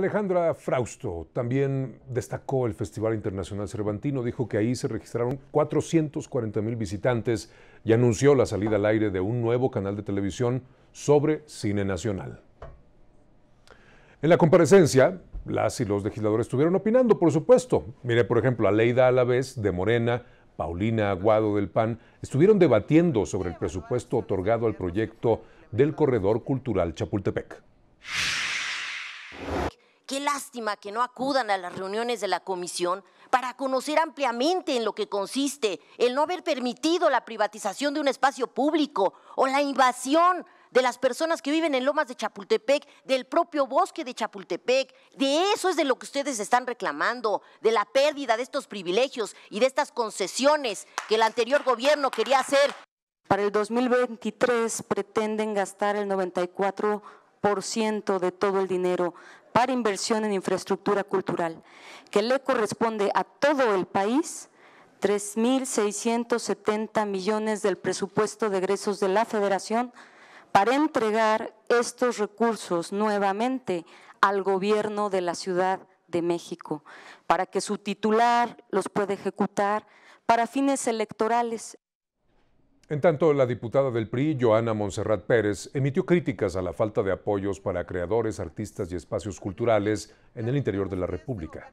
Alejandra Frausto también destacó el Festival Internacional Cervantino, dijo que ahí se registraron 440 mil visitantes y anunció la salida al aire de un nuevo canal de televisión sobre cine nacional. En la comparecencia, las y los legisladores estuvieron opinando, por supuesto. Mire, por ejemplo, a Leida Alavés de Morena, Paulina Aguado del PAN, estuvieron debatiendo sobre el presupuesto otorgado al proyecto del Corredor Cultural Chapultepec. Qué lástima que no acudan a las reuniones de la comisión para conocer ampliamente en lo que consiste el no haber permitido la privatización de un espacio público o la invasión de las personas que viven en lomas de Chapultepec, del propio bosque de Chapultepec. De eso es de lo que ustedes están reclamando, de la pérdida de estos privilegios y de estas concesiones que el anterior gobierno quería hacer. Para el 2023 pretenden gastar el 94 de todo el dinero para inversión en infraestructura cultural, que le corresponde a todo el país 3.670 millones del presupuesto de egresos de la Federación para entregar estos recursos nuevamente al gobierno de la Ciudad de México, para que su titular los pueda ejecutar para fines electorales. En tanto, la diputada del PRI, Joana Monserrat Pérez, emitió críticas a la falta de apoyos para creadores, artistas y espacios culturales en el interior de la República.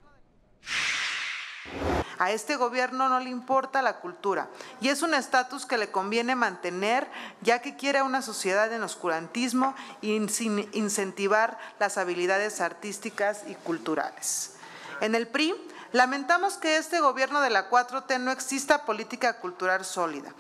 A este gobierno no le importa la cultura y es un estatus que le conviene mantener ya que quiere una sociedad en oscurantismo y sin incentivar las habilidades artísticas y culturales. En el PRI lamentamos que este gobierno de la 4T no exista política cultural sólida.